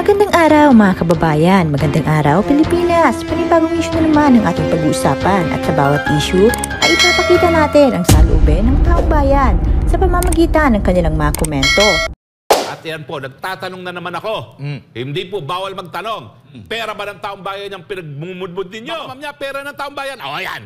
Magandang araw mga kababayan, magandang araw Pilipinas! Panibagong issue na naman ang ating pag-uusapan at sa bawat issue ay ipapakita natin ang salubin ng taong bayan sa pamamagitan ng kanilang mga komento. At yan po, nagtatanong na naman ako. Mm. Hindi po bawal magtanong. Mm. Pera ba ng taong bayan ang pinagmumudmud ninyo? Ma'am pera ng taong bayan. O, oh, ayan.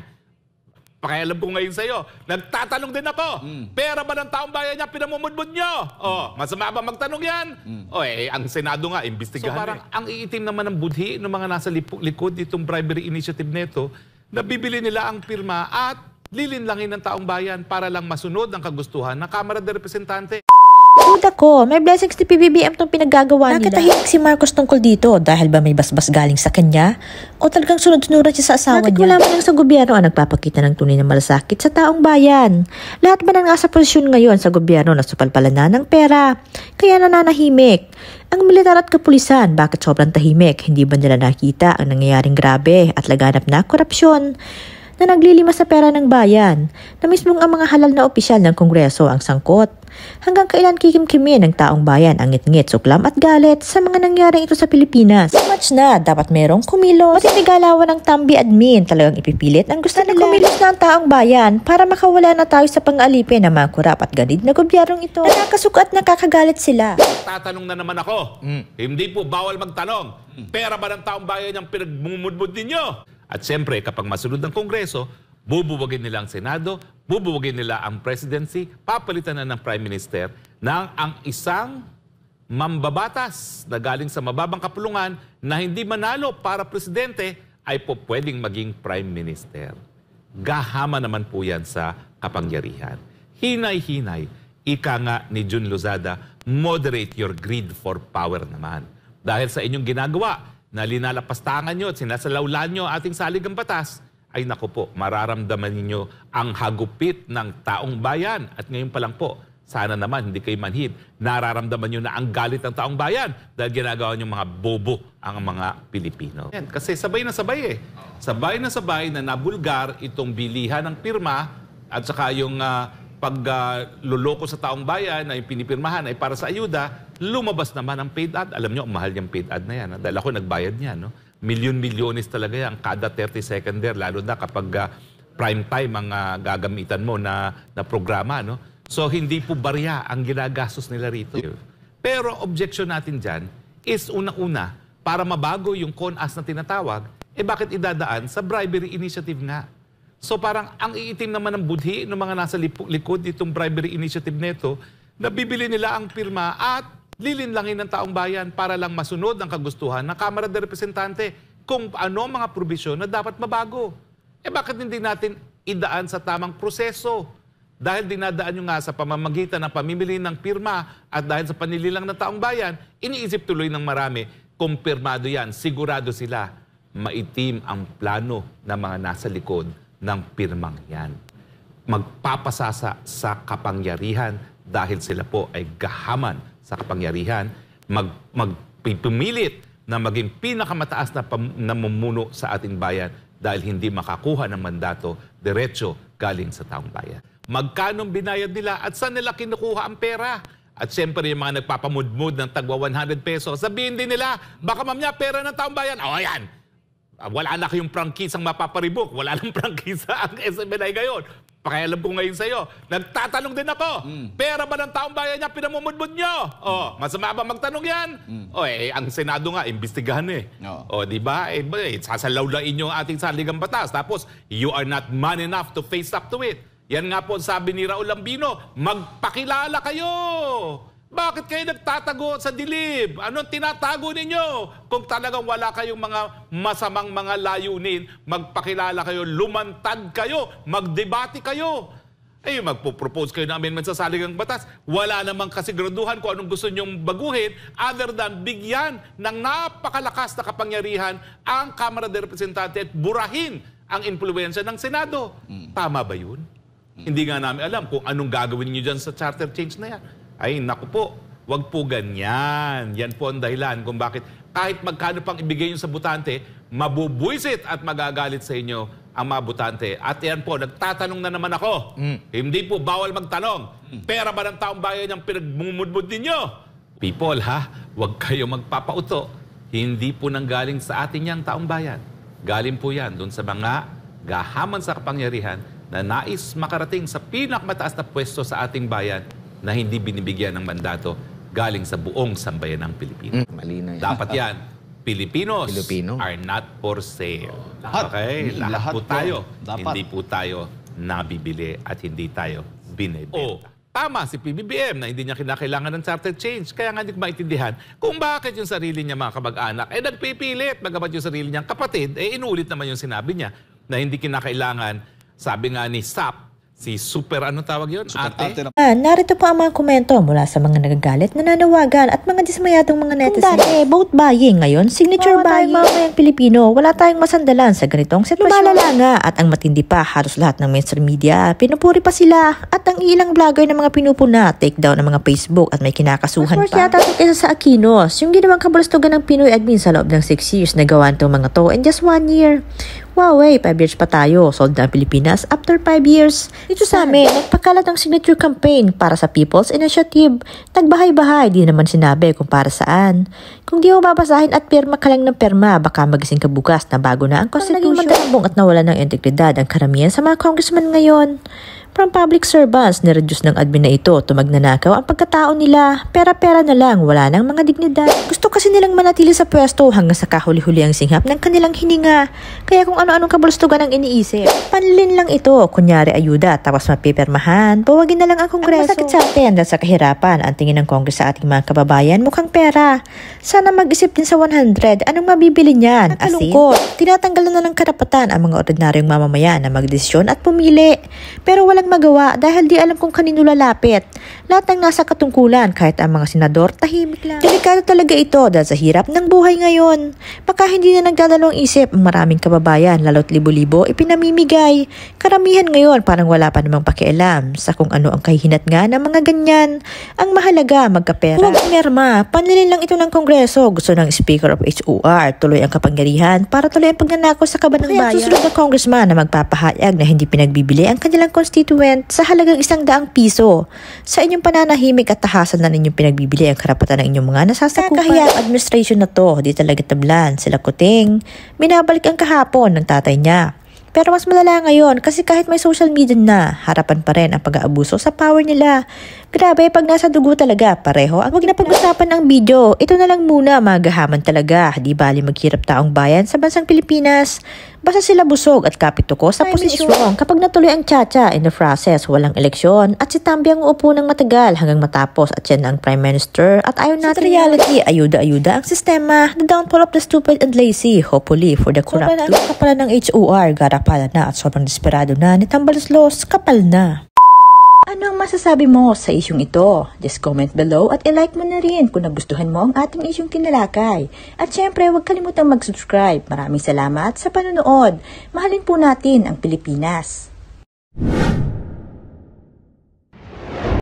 Pakialam ko ngayon sa'yo, nagtatanong din ako, mm. pera ba ng taong bayan niya pinamumudmud nyo? O, oh, masama ba magtanong yan? Mm. O, eh, ang Senado nga, imbestigahan. So parang eh. ang iitim naman ng budhi ng mga nasa likod itong bribery initiative nito, nabibili nila ang pirma at lilinlangin ng taong bayan para lang masunod ang kagustuhan ng Kamara de Representante. Excited ako. May blessings ni PBBM tong pinagagawa nila. Nakatahimik si Marcos tungkol dito dahil ba may basbas galing sa kanya? O talagang sunod-sunuran siya sa asawa Bakit niya? Bakit wala sa gobyerno ang ah, nagpapakita ng tunay na malasakit sa taong bayan? Lahat ba na sa posisyon ngayon sa gobyerno na supalpala na ng pera? Kaya nananahimik. Ang militar at kapulisan, bakit sobrang tahimik? Hindi ba nila nakita ang nangyayaring grabe at laganap na korupsyon? na naglilima sa pera ng bayan na mismong ang mga halal na opisyal ng Kongreso ang sangkot. Hanggang kailan kikimkimin ng taong bayan ang ngit-ngit, suklam at galit sa mga nangyaring ito sa Pilipinas? So much na, dapat merong kumilos. Matinigalawan ng Tambi admin, talagang ipipilit ang gusto nila. Kumilos na ang taong bayan para makawala na tayo sa pang-alipin ng mga kurap at ganid na gobyernong ito. Nakakasuka at nakakagalit sila. Tatanong na naman ako, mm. hindi po bawal magtanong. Hmm. Pera ba ng taong bayan ang pinagmumudmud ninyo? At siyempre, kapag masunod ng Kongreso, bubuwagin nila ang Senado, bubuwagin nila ang presidency, papalitan na ng Prime Minister ng ang isang mambabatas na galing sa mababang kapulungan na hindi manalo para presidente ay po pwedeng maging Prime Minister. Gahama naman po yan sa kapangyarihan. Hinay-hinay, ika nga ni Jun Lozada, moderate your greed for power naman. Dahil sa inyong ginagawa, na linalapastangan nyo at sinasalawlan nyo ating saligang batas, ay nako po, mararamdaman ninyo ang hagupit ng taong bayan. At ngayon pa lang po, sana naman hindi kayo manhid. Nararamdaman nyo na ang galit ng taong bayan dahil ginagawa nyo mga bobo ang mga Pilipino. kasi sabay na sabay eh. Sabay na sabay na nabulgar itong bilihan ng pirma at saka yung uh, pagluloko uh, sa taong bayan na yung pinipirmahan ay para sa ayuda Lumabas naman ang paid ad. Alam nyo, ang mahal niyang paid ad na yan. Dahil ako nagbayad niya, no? million milyones talaga yan. Kada 30 second there, lalo na kapag uh, prime time ang uh, gagamitan mo na, na programa, no? So, hindi po barya ang ginagastos nila rito. Pero objection natin dyan is una-una, para mabago yung CONAS na tinatawag, eh bakit idadaan sa bribery initiative nga? So parang ang iitim naman ng budhi ng mga nasa likod itong bribery initiative nito, nabibili nila ang pirma at lilinlangin ng taong bayan para lang masunod ang kagustuhan ng Kamara de Representante kung ano mga probisyon na dapat mabago. Eh bakit hindi natin idaan sa tamang proseso? Dahil dinadaan nyo nga sa pamamagitan ng pamimili ng pirma at dahil sa panililang ng taong bayan, iniisip tuloy ng marami, kumpirmado yan, sigurado sila, maitim ang plano ng mga nasa likod ng pirmang yan. Magpapasasa sa kapangyarihan dahil sila po ay gahaman sa kapangyarihan, mag, magpipilit na maging pinakamataas na namumuno sa ating bayan dahil hindi makakuha ng mandato diretso galing sa taong bayan. Magkano binayad nila at saan nila kinukuha ang pera? At siyempre yung mga nagpapamudmud ng tagwa 100 peso, sabihin din nila, baka mamaya pera ng taong bayan. O ayan, ah, wala na kayong prangkisang mapaparibok. Wala nang prangkisa ang SMNI ngayon. Pakialam ko ngayon sa'yo, nagtatanong din ako, mm. pera ba ng taong bayan niya pinamumudmud nyo? O, oh, masama ba magtanong yan? Mm. O, eh, ang Senado nga, imbestigahan eh. No. O, oh, di ba? Eh, eh, sasalawlain ang ating saligang batas. Tapos, you are not man enough to face up to it. Yan nga po sabi ni Raul Lambino, magpakilala kayo! Bakit kayo nagtatago sa dilib? Anong tinatago ninyo? Kung talagang wala kayong mga masamang mga layunin, magpakilala kayo, lumantad kayo, magdebate kayo. Eh, magpo-propose kayo namin amendment sa saligang batas. Wala namang kasiguraduhan kung anong gusto nyong baguhin other than bigyan ng napakalakas na kapangyarihan ang Kamara de Representante at burahin ang impluensya ng Senado. Mm. Tama ba yun? Hmm. Hindi nga namin alam kung anong gagawin nyo dyan sa charter change na yan. Ay, naku po, wag po ganyan. Yan po ang dahilan kung bakit kahit magkano pang ibigay nyo sa butante, mabubuisit at magagalit sa inyo ang mga butante. At yan po, nagtatanong na naman ako. Mm. Hindi po bawal magtanong. Mm. Pera ba ng taong bayan ang pinagmumudmud ninyo? People, ha? Huwag kayo magpapauto. Hindi po nanggaling sa atin yang taong bayan. Galing po yan doon sa mga gahaman sa kapangyarihan na nais makarating sa pinakmataas na pwesto sa ating bayan na hindi binibigyan ng mandato galing sa buong sambayan ng Pilipinas. Mm, malinaw yan. Dapat yan. Pilipinos Pilipino. are not for sale. lahat, okay? Lahat, lahat po tayo. Dapat. Hindi po tayo nabibili at hindi tayo binibenta. Oh, tama si PBBM na hindi niya kinakailangan ng charter change. Kaya nga hindi ko maintindihan kung bakit yung sarili niya mga kamag-anak eh nagpipilit. Bagamat yung sarili niyang kapatid, eh inulit naman yung sinabi niya na hindi kinakailangan, sabi nga ni SAP, Si super ano tawag yun? Super ate? ate na- Ah, narito po ang mga komento mula sa mga nagagalit, nananawagan at mga dismayadong mga netizens. Kung dati, vote buying, ngayon signature buying. Mga mamayang Pilipino, wala tayong masandalan sa ganitong sitwasyon. Lumalala at ang matindi pa halos lahat ng mainstream media, pinupuri pa sila at ang ilang vlogger na mga pinupuna, take down ng mga Facebook at may kinakasuhan pa. Mas worse yata ito sa Aquino, yung ginawang kabalastugan ng Pinoy admin sa loob ng 6 years na gawan mga to in just 1 year. Huawei, 5 years pa tayo. Sold na Pilipinas after 5 years. Dito sa amin, nagpakalat ng signature campaign para sa People's Initiative. Nagbahay-bahay, di naman sinabi kung para saan. Kung di mo babasahin at perma ka lang ng perma, baka magising ka bukas na bago na ang konstitusyon. Naging at nawala ng integridad ang karamihan sa mga congressman ngayon. From public servants, nireduce ng admin na ito, tumagnanakaw ang pagkatao nila. Pera-pera na lang, wala nang mga dignidad. Gusto kasi nilang manatili sa pwesto hanggang sa kahuli-huli ang singhap ng kanilang hininga. Kaya kung ano-anong kabulstugan ang iniisip. Panlin lang ito, kunyari ayuda, tapos mapipermahan. Bawagin na lang ang kongreso. At sa atin dahil sa kahirapan, ang tingin ng kongres sa ating mga kababayan mukhang pera. Sana mag-isip din sa 100, anong mabibili niyan? At kalungkot, tinatanggal na lang karapatan ang mga ordinaryong mamamayan na magdesisyon at pumili. Pero walang yan magawa dahil di alam kung kanino lalapit. Lahat ng nasa katungkulan, kahit ang mga senador, tahimik lang. Delikado talaga ito dahil sa hirap ng buhay ngayon. Baka hindi na nagdadalawang isip ang maraming kababayan, lalo't libo-libo, ipinamimigay. Karamihan ngayon parang wala pa namang pakialam sa kung ano ang kahihinat nga ng mga ganyan. Ang mahalaga, magkapera. Huwag merma, panilin lang ito ng Kongreso. Gusto ng Speaker of HOR, tuloy ang kapangyarihan para tuloy ang pagnanakaw sa kaban ng bayan. Kaya susunod na congressman na magpapahayag na hindi pinagbibili ang kanilang konstitusyon rent sa halagang isang daang piso. Sa inyong pananahimik at tahasan na ninyong pinagbibili ang karapatan ng inyong mga nasasakupan. Nakakaya ang administration na to, di talaga tablan. Sila kuting, minabalik ang kahapon ng tatay niya. Pero mas malala ngayon kasi kahit may social media na, harapan pa rin ang pag-aabuso sa power nila. Grabe, pag nasa dugo talaga, pareho ang huwag na pag-usapan ang video. Ito na lang muna, magahaman talaga. Di bali maghirap taong bayan sa bansang Pilipinas. Basta sila busog at kapituko sa posisyon. Wrong. Kapag natuloy ang chacha in the process, walang eleksyon at si Tambi ang uupo ng matagal hanggang matapos at siya ang Prime Minister at ayon natin. Sa reality, ayuda-ayuda ang sistema. The downfall of the stupid and lazy, hopefully for the corrupt. Sobrang kapala ng HOR, garapala na at sobrang desperado na ni Tambalos Los, kapal na. Ano ang masasabi mo sa isyong ito? Just comment below at i-like mo na rin kung nagustuhan mo ang ating isyong kinalakay. At syempre, huwag kalimutang mag-subscribe. Maraming salamat sa panonood. Mahalin po natin ang Pilipinas.